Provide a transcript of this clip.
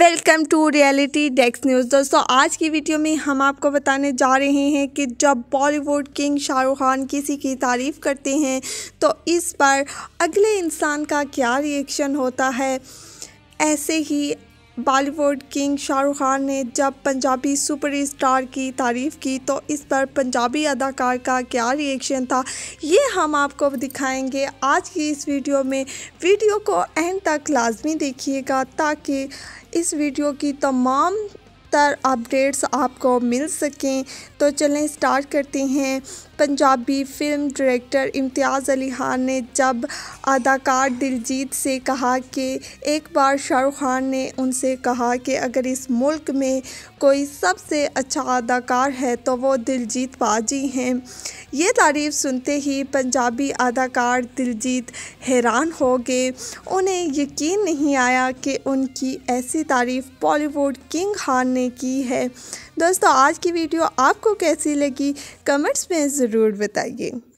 welcome to Reality Desk news दोस्तों आज की वीडियो में हम आपको बताने जा रहे हैं कि जब बॉलीवुड किंग शाहरुख खान किसी की तारीफ़ करते हैं तो इस पर अगले इंसान का क्या रिएक्शन होता है ऐसे ही बॉलीवुड किंग शाहरुख खान ने जब पंजाबी सुपरस्टार की तारीफ़ की तो इस पर पंजाबी अदाकार का क्या रिएक्शन था ये हम आपको दिखाएंगे आज की इस वीडियो में वीडियो को एंड तक लाजमी देखिएगा ताकि इस वीडियो की तमाम तर अपडेट्स आपको मिल सकें तो चलें स्टार्ट करते हैं पंजाबी फिल्म डायरेक्टर इम्तियाज़ अली खान ने जब अदाकार दिलजीत से कहा कि एक बार शाहरुख खान ने उनसे कहा कि अगर इस मुल्क में कोई सबसे अच्छा अदाकार है तो वो दिलजीत बाजी हैं ये तारीफ सुनते ही पंजाबी अदाकार दिलजीत हैरान हो गए उन्हें यकीन नहीं आया कि उनकी ऐसी तारीफ बॉलीवुड किंग खान ने ने की है दोस्तों आज की वीडियो आपको कैसी लगी कमेंट्स में ज़रूर बताइए